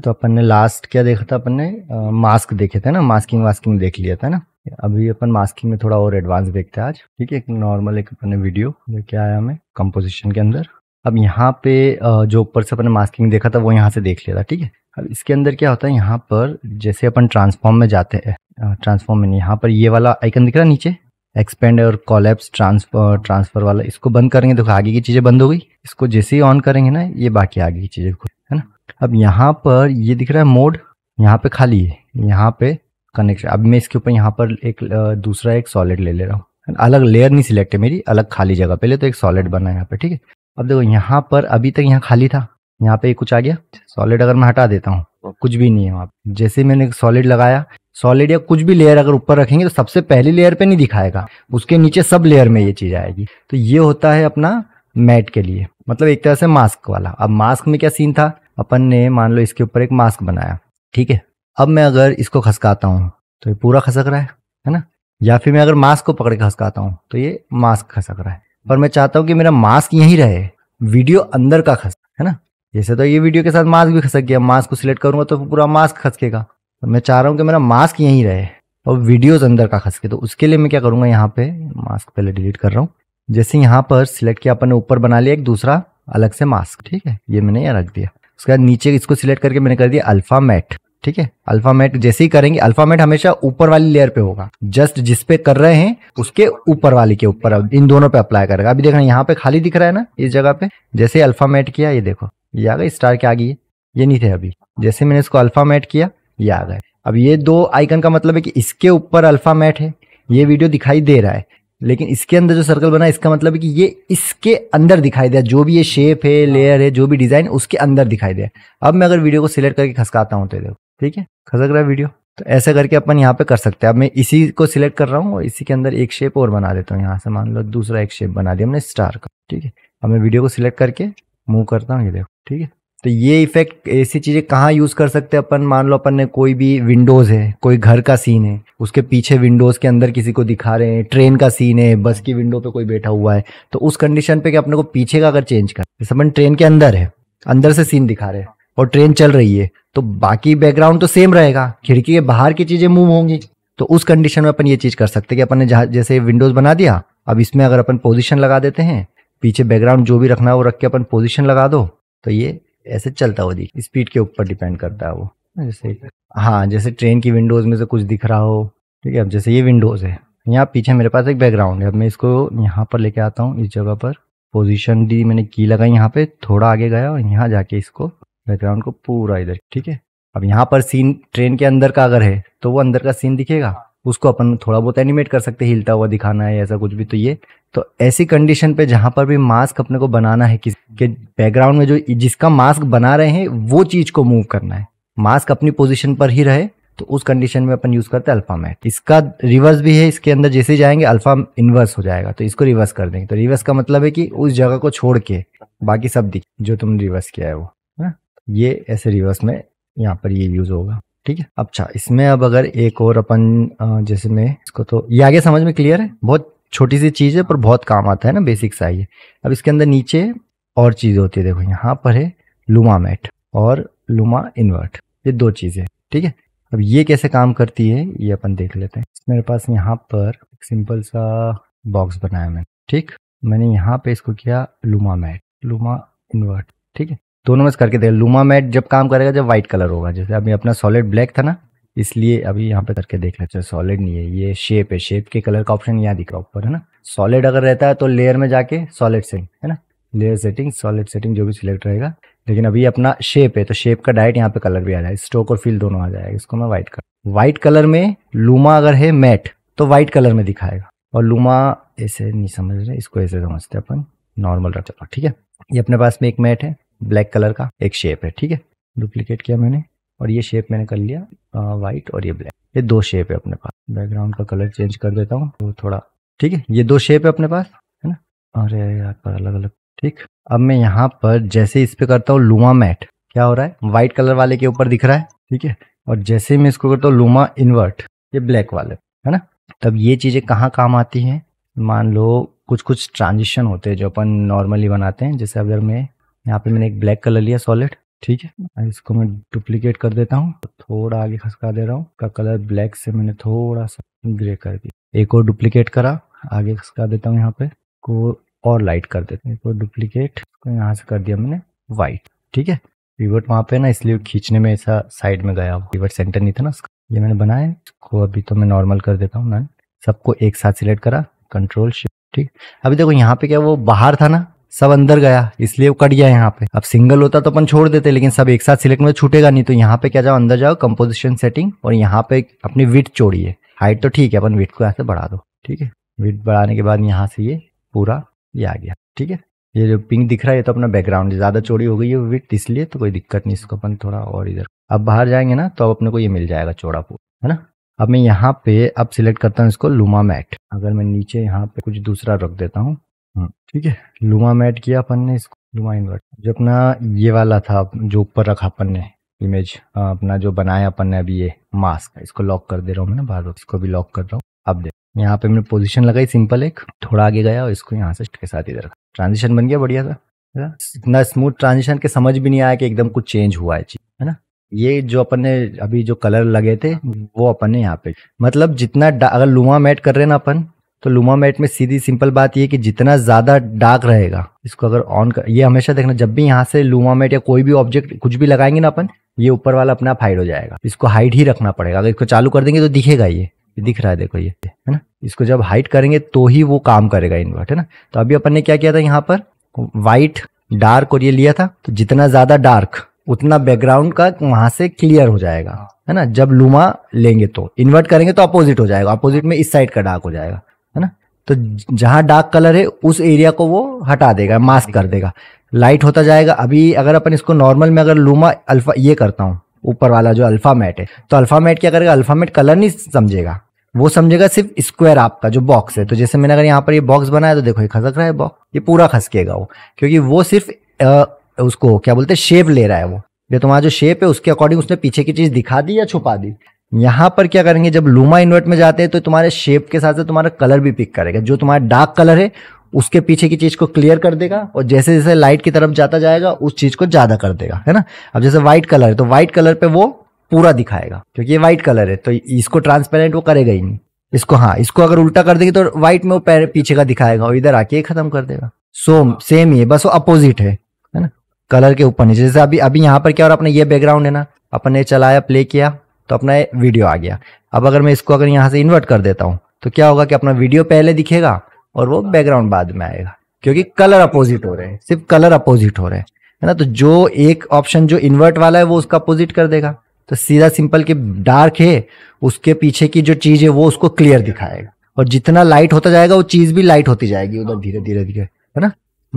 तो अपन ने लास्ट क्या देखा था अपन ने मास्क देखे थे ना मास्किंग वास्किंग देख लिया था ना अभी अपन मास्किंग में थोड़ा और एडवांस देखते हैं आज ठीक है एक नॉर्मल एक अपन ने वीडियो लेके आया हमें कंपोजिशन के अंदर अब यहाँ पे जो ऊपर से अपने मास्किंग देखा था वो यहाँ से देख लिया था ठीक है अब इसके अंदर क्या होता है यहाँ पर जैसे अपन ट्रांसफॉर्म में जाते हैं ट्रांसफॉर्म में यहाँ पर ये वाला आइकन दिख रहा नीचे एक्सपेंड और कॉलेप्स ट्रांसफर ट्रांसफर वाला इसको बंद करेंगे देखो आगे की चीज़ें बंद हो गई इसको जैसे ही ऑन करेंगे ना ये बाकी आगे की चीज़ें है ना अब यहाँ पर ये दिख रहा है मोड यहाँ पे खाली है यहाँ पे कनेक्शन अब मैं इसके ऊपर यहाँ पर एक दूसरा एक सॉलिड ले ले रहा हूँ अलग लेयर नहीं सिलेक्ट है मेरी अलग खाली जगह पहले तो एक सॉलिड बना है यहाँ पे ठीक है अब देखो यहाँ पर अभी तक यहाँ खाली था यहाँ पे कुछ आ गया सॉलिड अगर मैं हटा देता हूँ कुछ भी नहीं है वहाँ जैसे मैंने सॉलिड लगाया सॉलिड या कुछ भी लेयर अगर ऊपर रखेंगे तो सबसे पहली लेयर पे नहीं दिखाएगा उसके नीचे सब लेयर में ये चीज आएगी तो ये होता है अपना मैट के लिए मतलब एक तरह से मास्क वाला अब मास्क में क्या सीन था अपन ने मान लो इसके ऊपर एक मास्क बनाया ठीक है अब मैं अगर इसको खसकाता हूँ तो ये पूरा खसक रहा है है ना या फिर मैं अगर मास्क को पकड़ के खसकाता हूँ तो ये मास्क खसक रहा है पर मैं चाहता हूँ कि मेरा मास्क यहीं रहे वीडियो अंदर का खस है ना जैसे तो ये वीडियो के साथ मास्क भी खसक गया मास्क को सिलेक्ट करूंगा तो पूरा मास्क खसकेगा तो मैं चाह रहा हूँ कि मेरा मास्क यहीं रहे और वीडियोज अंदर का खसके तो उसके लिए मैं क्या करूंगा यहाँ पे मास्क पहले डिलीट कर रहा हूँ जैसे यहाँ पर सिलेक्ट किया अपन ने ऊपर बना लिया एक दूसरा अलग से मास्क ठीक है ये मैंने यहाँ रख दिया उसके बाद नीचे इसको सिलेक्ट करके मैंने कर दिया अल्फा मैट ठीक है अल्फा मैट जैसे ही करेंगे अल्फा मैट हमेशा ऊपर वाली लेयर पे होगा जस्ट जिस पे कर रहे हैं उसके ऊपर वाली के ऊपर इन दोनों पे अप्लाई करेगा अभी देखना यहाँ पे खाली दिख रहा है ना इस जगह पे जैसे अल्फा मैट किया ये देखो ये आ गए स्टार के आगे ये नहीं थे अभी जैसे मैंने इसको अल्फा मैट किया ये आ गए अब ये दो आइकन का मतलब है कि इसके ऊपर अल्फा मैट है ये वीडियो दिखाई दे रहा है लेकिन इसके अंदर जो सर्कल बना इसका मतलब है कि ये इसके अंदर दिखाई दे जो भी ये शेप है लेयर हाँ। है जो भी डिजाइन उसके अंदर दिखाई दे अब मैं अगर वीडियो को सिलेक्ट करके खसकाता हूँ तो देखो ठीक है खसक रहा है वीडियो तो ऐसा करके अपन यहाँ पे कर सकते हैं अब मैं इसी को सिलेक्ट कर रहा हूँ और इसी के अंदर एक शेप और बना देता हूँ यहाँ से मान लो दूसरा एक शेप बना दिया हमने स्टार का ठीक है अब मैं वीडियो को सिलेक्ट करके मूव करता हूँ ये देखो ठीक है तो ये इफेक्ट ऐसी चीज़ें कहाँ यूज़ कर सकते हैं अपन मान लो अपन ने कोई भी विंडोज़ है कोई घर का सीन है उसके पीछे विंडोज़ के अंदर किसी को दिखा रहे हैं ट्रेन का सीन है बस की विंडो पे कोई बैठा हुआ है तो उस कंडीशन पे कि अपने को पीछे का अगर चेंज कर जैसे अपन ट्रेन के अंदर है अंदर से सीन दिखा रहे हैं और ट्रेन चल रही है तो बाकी बैकग्राउंड तो सेम रहेगा खिड़की के बाहर की चीज़ें मूव होंगी तो उस कंडीशन में अपन ये चीज़ कर सकते हैं कि अपन ने जैसे विंडोज़ बना दिया अब इसमें अगर अपन पोजिशन लगा देते हैं पीछे बैकग्राउंड जो भी रखना है वो रख के अपन पोजिशन लगा दो तो ये ऐसे चलता हुआ दिख स्पीड के ऊपर डिपेंड करता है वो जैसे हाँ जैसे ट्रेन हाँ, की विंडोज़ में से कुछ दिख रहा हो ठीक है अब जैसे ये विंडोज़ है यहाँ पीछे मेरे पास एक बैकग्राउंड है अब मैं इसको यहाँ पर लेके आता हूँ इस जगह पर पोजीशन दी मैंने की लगाई यहाँ पे थोड़ा आगे गया और यहाँ जाके इसको बैकग्राउंड को पूरा इधर ठीक है अब यहाँ पर सीन ट्रेन के अंदर का अगर है तो वो अंदर का सीन दिखेगा हाँ। उसको अपन थोड़ा बहुत एनिमेट कर सकते हैं हिलता हुआ दिखाना है ऐसा कुछ भी तो ये तो ऐसी कंडीशन पे जहाँ पर भी मास्क अपने को बनाना है किसी के बैकग्राउंड में जो जिसका मास्क बना रहे हैं वो चीज़ को मूव करना है मास्क अपनी पोजिशन पर ही रहे तो उस कंडीशन में अपन यूज़ करते हैं अल्फा मैट इसका रिवर्स भी है इसके अंदर जैसे जाएंगे अल्फा इन्वर्स हो जाएगा तो इसको रिवर्स कर देंगे तो रिवर्स का मतलब है कि उस जगह को छोड़ के बाकी सब दिख जो तुमने रिवर्स किया है वो है ये ऐसे रिवर्स में यहाँ पर ये यूज़ होगा ठीक है अच्छा इसमें अब अगर एक और अपन जैसे मैं इसको तो ये आगे समझ में क्लियर है बहुत छोटी सी चीज़ है पर बहुत काम आता है ना बेसिक सा ये अब इसके अंदर नीचे और चीज़ होती है देखो यहाँ पर है लुमा मैट और लुमा इन्वर्ट ये दो चीज़ें ठीक है अब ये कैसे काम करती है ये अपन देख लेते हैं मेरे पास यहाँ पर एक सिंपल सा बॉक्स बनाया मैंने ठीक मैंने यहाँ पे इसको किया लुमा मैट लुमा इन्वर्ट ठीक है दोनों तो में करके देख लूमा मैट जब काम करेगा जब वाइट कलर होगा जैसे अभी अपना सॉलिड ब्लैक था ना इसलिए अभी यहाँ पे करके देख लेते हैं सॉलिड नहीं है ये शेप है शेप के कलर का ऑप्शन यहाँ दिख रहा है ऊपर है ना सॉलिड अगर रहता है तो लेयर में जाके सॉलिड सेटिंग है ना लेयर सेटिंग सॉलिड सेटिंग जो भी सिलेक्ट रहेगा लेकिन अभी अपना शेप है तो शेप का डायरेक्ट यहाँ पे कलर भी आ जाएगा स्ट्रोक और फील दोनों आ जाएगा इसको मैं व्हाइट कर व्हाइट कलर में लूमा अगर है मैट तो व्हाइट कलर में दिखाएगा और लूमा ऐसे नहीं समझ रहे इसको ऐसे समझते अपन नॉर्मल रख चलो ठीक है ये अपने पास में एक मैट है ब्लैक कलर का एक शेप है ठीक है डुप्लीकेट किया मैंने और ये शेप मैंने कर लिया वाइट और ये ब्लैक ये दो शेप है अपने पास बैकग्राउंड का कलर चेंज कर देता हूँ तो थोड़ा ठीक है ये दो शेप है अपने पास है ना अरे यार पर अलग अलग ठीक अब मैं यहाँ पर जैसे इस पे करता हूँ लुमा मैट क्या हो रहा है व्हाइट कलर वाले के ऊपर दिख रहा है ठीक है और जैसे मैं इसको करता हूँ लुमा इन्वर्ट ये ब्लैक वाले है ना तब ये चीज़ें कहाँ काम आती हैं मान लो कुछ कुछ ट्रांजिशन होते हैं जो अपन नॉर्मली बनाते हैं जैसे अगर मैं यहाँ पे मैंने एक ब्लैक कलर लिया सॉलिड ठीक है हम्म। इसको मैं डुप्लीकेट कर देता हूँ थोड़ा आगे खसका दे रहा हूँ का कलर ब्लैक से मैंने थोड़ा सा ग्रे कर दिया एक और डुप्लीकेट करा आगे खसका देता हूँ यहाँ पे को और लाइट कर देते हैं इसको डुप्लीकेट यहाँ से कर दिया मैंने व्हाइट ठीक है रिवर्ट वहाँ पे ना इसलिए खींचने में ऐसा साइड में गया रिवर्ट सेंटर नहीं था ना ये मैंने बनाया इसको अभी तो मैं नॉर्मल कर देता हूँ सबको एक साथ सिलेक्ट करा कंट्रोल शिफ्ट ठीक अभी देखो यहाँ पे क्या वो बाहर था ना सब अंदर गया इसलिए वो कट गया यहाँ पे अब सिंगल होता तो अपन छोड़ देते लेकिन सब एक साथ सिलेक्ट में तो छूटेगा नहीं तो यहाँ पे क्या जाओ अंदर जाओ कंपोजिशन सेटिंग और यहाँ पे अपनी विथ चोड़िए हाइट तो ठीक है अपन विथ को यहाँ से बढ़ा दो ठीक है विथ बढ़ाने के बाद यहाँ से ये पूरा ये आ गया ठीक है ये जो पिंक दिख रहा है ये तो अपना बैकग्राउंड ज़्यादा चोरी हो गई है विथ इसलिए तो कोई दिक्कत नहीं इसको अपन थोड़ा और इधर अब बाहर जाएंगे ना तो अब अपने को ये मिल जाएगा चौड़ा पूरा है ना अब मैं यहाँ पे अब सिलेक्ट करता हूँ इसको लुमा मैट अगर मैं नीचे यहाँ पे कुछ दूसरा रख देता हूँ हाँ, ठीक है लुमा मैट किया अपन ने इसको लुमा इन्वर्ट जो अपना ये वाला था जो ऊपर रखा अपन ने इमेज हाँ, अपना जो बनाया अपन ने अभी ये मास्क इसको लॉक कर दे रहा हूँ मैं ना बार बार इसको भी लॉक कर रहा हूँ अब देख यहाँ पे मैंने पोजीशन लगाई सिंपल एक थोड़ा आगे गया और इसको यहाँ से के साथ इधर ट्रांजिशन बन गया बढ़िया था इतना स्मूथ ट्रांजिशन के समझ भी नहीं आया कि एकदम कुछ चेंज हुआ है चीज है ना ये जो अपन ने अभी जो कलर लगे थे वो अपन ने यहाँ पे मतलब जितना अगर लुमा मैट कर रहे ना अपन तो लुमा मैट में सीधी सिंपल बात यह कि जितना ज़्यादा डार्क रहेगा इसको अगर ऑन कर ये हमेशा देखना जब भी यहाँ से लुमा मैट या कोई भी ऑब्जेक्ट कुछ भी लगाएंगे ना अपन ये ऊपर वाला अपना हाइड हो जाएगा इसको हाइट ही रखना पड़ेगा अगर इसको चालू कर देंगे तो दिखेगा ये दिख रहा है देखो ये है ना इसको जब हाइट करेंगे तो ही वो काम करेगा इन्वर्ट है ना तो अभी अपन ने क्या किया था यहाँ पर वाइट डार्क और ये लिया था तो जितना ज़्यादा डार्क उतना बैकग्राउंड का वहां से क्लियर हो जाएगा है ना जब लुमा लेंगे तो इन्वर्ट करेंगे तो अपोजिट हो जाएगा अपोजिट में इस साइड का डार्क हो जाएगा तो जहां डार्क कलर है उस एरिया को वो हटा देगा मास्क कर देगा लाइट होता जाएगा अभी अगर अपन इसको नॉर्मल में अगर लूमा अल्फा ये करता हूँ ऊपर वाला जो अल्फामेट है तो अल्फामेट क्या करेगा मैट कलर नहीं समझेगा वो समझेगा सिर्फ स्क्वायर आपका जो बॉक्स है तो जैसे मैंने अगर यहाँ पर ये बॉक्स बनाया तो देखो ये खसक रहा है बॉक्स ये पूरा खसकेगा वो क्योंकि वो सिर्फ आ, उसको क्या बोलते हैं शेप ले रहा है वो ये तुम्हारा जो शेप है उसके अकॉर्डिंग उसने पीछे की चीज दिखा दी या छुपा दी यहाँ पर क्या करेंगे जब लूमा इन्वर्ट में जाते हैं तो तुम्हारे शेप के साथ साथ तुम्हारा कलर भी पिक करेगा जो तुम्हारा डार्क कलर है उसके पीछे की चीज को क्लियर कर देगा और जैसे जैसे लाइट की तरफ जाता जाएगा उस चीज को ज्यादा कर देगा है ना अब जैसे व्हाइट कलर है तो व्हाइट कलर पे वो पूरा दिखाएगा क्योंकि ये व्हाइट कलर है तो इसको ट्रांसपेरेंट वो करेगा ही नहीं इसको हाँ इसको अगर उल्टा कर देंगे तो व्हाइट में वो पीछे का दिखाएगा और इधर आके खत्म कर देगा सो सेम ही है बस वो अपोजिट है है ना कलर के ऊपर नीचे जैसे अभी अभी यहाँ पर क्या और अपने ये बैकग्राउंड है ना अपने चलाया प्ले किया तो अपना वीडियो आ गया अब अगर मैं इसको अगर यहाँ से इन्वर्ट कर देता हूँ तो क्या होगा कि अपना वीडियो पहले दिखेगा और वो बैकग्राउंड बाद में आएगा क्योंकि कलर अपोजिट हो रहे हैं सिर्फ कलर अपोजिट हो रहे हैं है ना तो जो एक ऑप्शन जो इन्वर्ट वाला है वो उसका अपोजिट कर देगा तो सीधा सिंपल के डार्क है उसके पीछे की जो चीज है वो उसको क्लियर दिखाएगा और जितना लाइट होता जाएगा वो चीज भी लाइट होती जाएगी उधर धीरे धीरे धीरे है ना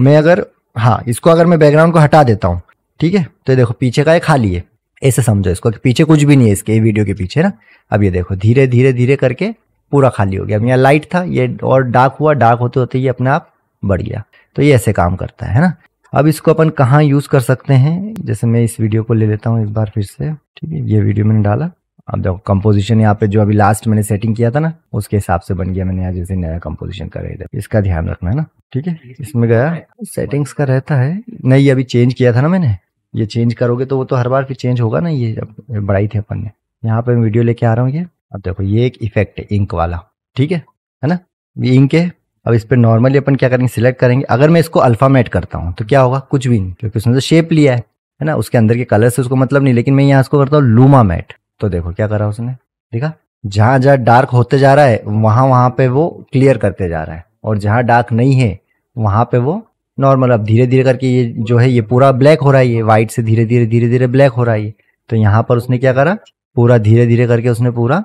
मैं अगर हाँ इसको अगर मैं बैकग्राउंड को हटा देता हूँ ठीक है तो देखो पीछे का एक खाली है ऐसे समझो इसको कि पीछे कुछ भी नहीं है इसके वीडियो के पीछे ना अब ये देखो धीरे धीरे धीरे करके पूरा खाली हो गया अब यहाँ लाइट था ये और डार्क हुआ डार्क होते होते ये अपने आप बढ़ गया तो ये ऐसे काम करता है ना अब इसको अपन कहाँ यूज़ कर सकते हैं जैसे मैं इस वीडियो को ले लेता हूँ एक बार फिर से ठीक है ये वीडियो मैंने डाला अब देखो कंपोजिशन यहाँ पे जो अभी लास्ट मैंने सेटिंग किया था ना उसके हिसाब से बन गया मैंने यहाँ जैसे नया कंपोजिशन कर रही इसका ध्यान रखना है ना ठीक है इसमें गया सेटिंग्स का रहता है नहीं अभी चेंज किया था ना मैंने ये चेंज करोगे तो वो तो हर बार फिर चेंज होगा ना ये बढ़ाई थी अपन ने यहाँ पे वीडियो लेके आ रहा हूँ ये अब देखो ये एक इफेक्ट है इंक वाला ठीक है है ना ये इंक है अब इस पर नॉर्मली अपन क्या करेंगे सिलेक्ट करेंगे अगर मैं इसको अल्फामेट करता हूँ तो क्या होगा कुछ भी नहीं क्योंकि उसने तो शेप लिया है है ना उसके अंदर के कलर से उसको मतलब नहीं लेकिन मैं यहाँ इसको करता हूँ लूमा मैट तो देखो क्या करा उसने देखा जहां जहां डार्क होते जा रहा है वहां वहां पे वो क्लियर करते जा रहा है और जहां डार्क नहीं है वहां पे वो नॉर्मल अब धीरे धीरे करके ये जो है ये पूरा ब्लैक हो रहा है ये वाइट से धीरे धीरे धीरे धीरे ब्लैक हो रहा है ये तो यहाँ पर उसने क्या करा पूरा धीरे धीरे करके उसने पूरा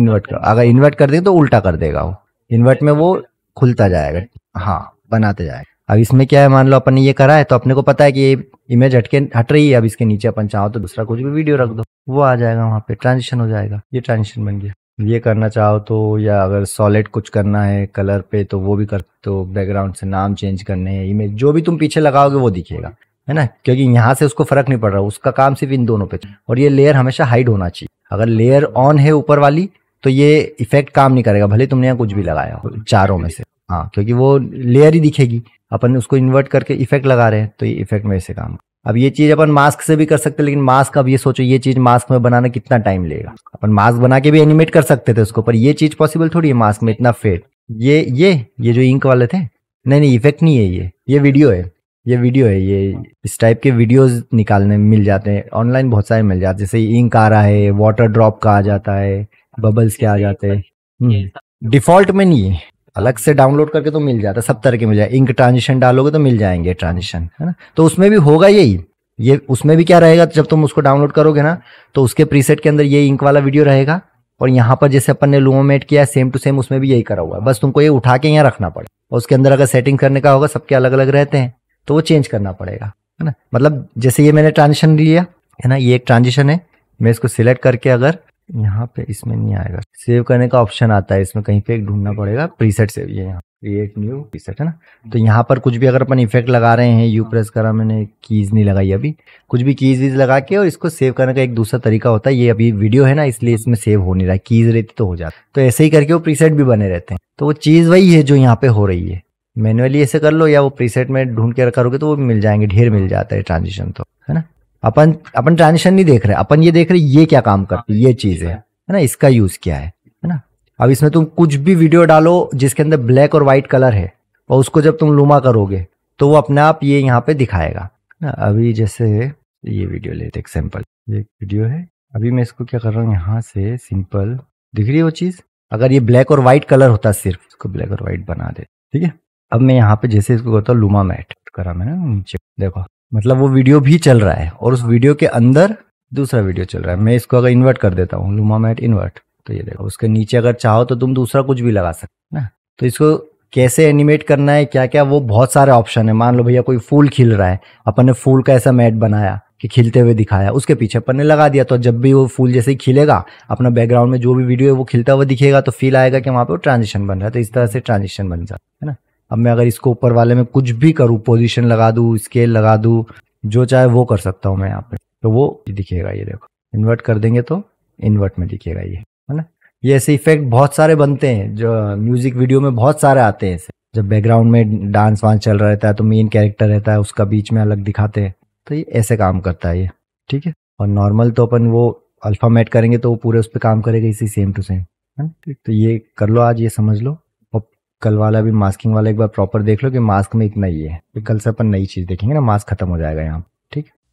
इन्वर्ट कर अगर इन्वर्ट कर देगा तो उल्टा कर देगा वो इन्वर्ट में वो खुलता जाएगा हाँ बनाते जाएगा अब इसमें क्या है मान लो अपन ने ये करा है तो अपने को पता है कि ये इमेज हटके हट रही है अब इसके नीचे अपन चाहो तो दूसरा कुछ भी वीडियो रख दो वो आ जाएगा वहाँ पे ट्रांजिशन हो जाएगा ये ट्रांजिशन बन गया ये करना चाहो तो या अगर सॉलिड कुछ करना है कलर पे तो वो भी कर तो बैकग्राउंड से नाम चेंज करने हैं इमेज जो भी तुम पीछे लगाओगे वो दिखेगा है ना क्योंकि यहाँ से उसको फर्क नहीं पड़ रहा उसका काम सिर्फ इन दोनों पे और ये लेयर हमेशा हाइड होना चाहिए अगर लेयर ऑन है ऊपर वाली तो ये इफेक्ट काम नहीं करेगा भले तुमने यहाँ कुछ भी लगाया हो चारों में से हाँ क्योंकि वो लेयर ही दिखेगी अपन उसको इन्वर्ट करके इफेक्ट लगा रहे हैं तो ये इफेक्ट में ऐसे काम अब ये चीज अपन मास्क से भी कर सकते हैं लेकिन मास्क अब ये सोचो ये चीज मास्क में बनाना कितना टाइम लेगा अपन मास्क बना के भी एनिमेट कर सकते थे उसको पर ये चीज पॉसिबल थोड़ी है मास्क में इतना फेड ये ये ये जो इंक वाले थे नहीं नहीं इफेक्ट नहीं है ये ये वीडियो है ये वीडियो है ये इस टाइप के वीडियोस निकालने मिल जाते हैं ऑनलाइन बहुत सारे मिल जाते हैं जैसे इंक आ रहा है वाटर ड्रॉप का आ जाता है बबल्स के आ जाते हैं डिफॉल्ट हम्म। में नहीं है अलग से डाउनलोड करके तो मिल जाता है सब तरह के मिल जाए इंक ट्रांजिशन डालोगे तो मिल जाएंगे ट्रांजिशन है ना तो उसमें भी होगा यही ये उसमें भी क्या रहेगा जब तुम उसको डाउनलोड करोगे ना तो उसके प्रीसेट के अंदर ये इंक वाला वीडियो रहेगा और यहाँ पर जैसे अपन ने लूमोमेट किया सेम टू सेम उसमें भी यही करा हुआ है बस तुमको ये उठा के यहाँ रखना पड़े और उसके अंदर अगर सेटिंग करने का होगा सबके अलग अलग रहते हैं तो वो चेंज करना पड़ेगा है ना मतलब जैसे ये मैंने ट्रांजिशन लिया है ना ये एक ट्रांजिशन है मैं इसको सिलेक्ट करके अगर यहाँ पे इसमें नहीं आएगा सेव करने का ऑप्शन आता है इसमें कहीं पे एक ढूंढना पड़ेगा प्रीसेट सेव ये यहाँ क्रिएट न्यू प्रीसेट है ना तो यहाँ पर कुछ भी अगर अपन इफेक्ट लगा रहे हैं यू प्रेस करा मैंने कीज नहीं लगाई अभी कुछ भी कीज वीज लगा के और इसको सेव करने का एक दूसरा तरीका होता है ये अभी वीडियो है ना इसलिए इसमें सेव हो नहीं रहा है कीज रहती तो हो जाता तो ऐसे ही करके वो प्रीसेट भी बने रहते हैं तो वो चीज़ वही है जो यहाँ पे हो रही है मैनुअली ऐसे कर लो या वो प्रीसेट में ढूंढ के करोगे तो वो मिल जाएंगे ढेर मिल जाता है ट्रांजिशन तो है ना अपन अपन ट्रांजिशन नहीं देख रहे अपन ये देख रहे ये क्या काम हाँ, करती है ये चीज है है ना इसका यूज क्या है है ना अब इसमें तुम कुछ भी वीडियो डालो जिसके अंदर ब्लैक और व्हाइट कलर है और उसको जब तुम लुमा करोगे तो वो अपने आप ये यहाँ पे दिखाएगा ना अभी जैसे ये वीडियो लेते एग्जाम्पल ये वीडियो है अभी मैं इसको क्या कर रहा हूँ यहाँ से सिंपल दिख रही है वो चीज़ अगर ये ब्लैक और व्हाइट कलर होता सिर्फ इसको ब्लैक और व्हाइट बना दे ठीक है अब मैं यहाँ पे जैसे इसको करता हूँ लुमा मैट करा मैंने नीचे देखो मतलब वो वीडियो भी चल रहा है और उस वीडियो के अंदर दूसरा वीडियो चल रहा है मैं इसको अगर इन्वर्ट कर देता हूँ लुमा मैट इन्वर्ट तो ये देखो उसके नीचे अगर चाहो तो तुम दूसरा कुछ भी लगा सकते ना तो इसको कैसे एनिमेट करना है क्या क्या वो बहुत सारे ऑप्शन है मान लो भैया कोई फूल खिल रहा है अपन ने फूल का ऐसा मैट बनाया कि खिलते हुए दिखाया उसके पीछे अपन ने लगा दिया तो जब भी वो फूल जैसे ही खिलेगा अपना बैकग्राउंड में जो भी वीडियो है वो खिलता हुआ दिखेगा तो फील आएगा कि वहाँ पे ट्रांजिशन बन रहा है तो इस तरह से ट्रांजिशन बन जाता है ना अब मैं अगर इसको ऊपर वाले में कुछ भी करूँ पोजिशन लगा दू स्केल लगा दू जो चाहे वो कर सकता हूँ मैं यहाँ पे तो वो दिखेगा ये देखो इन्वर्ट कर देंगे तो इन्वर्ट में दिखेगा ये है ना ये ऐसे इफेक्ट बहुत सारे बनते हैं जो म्यूजिक वीडियो में बहुत सारे आते हैं ऐसे जब बैकग्राउंड में डांस वांस चल रहा रहता है तो मेन कैरेक्टर रहता है उसका बीच में अलग दिखाते हैं तो ये ऐसे काम करता है ये ठीक है और नॉर्मल तो अपन वो अल्फामेट करेंगे तो वो पूरे उस पर काम करेगा इसी सेम टू सेम है तो ये कर लो आज ये समझ लो कल वाला भी मास्किंग वाला एक बार प्रॉपर देख लो कि मास्क में इतना ही है कल से अपन नई चीज देखेंगे ना मास्क खत्म हो जाएगा यहाँ ठीक है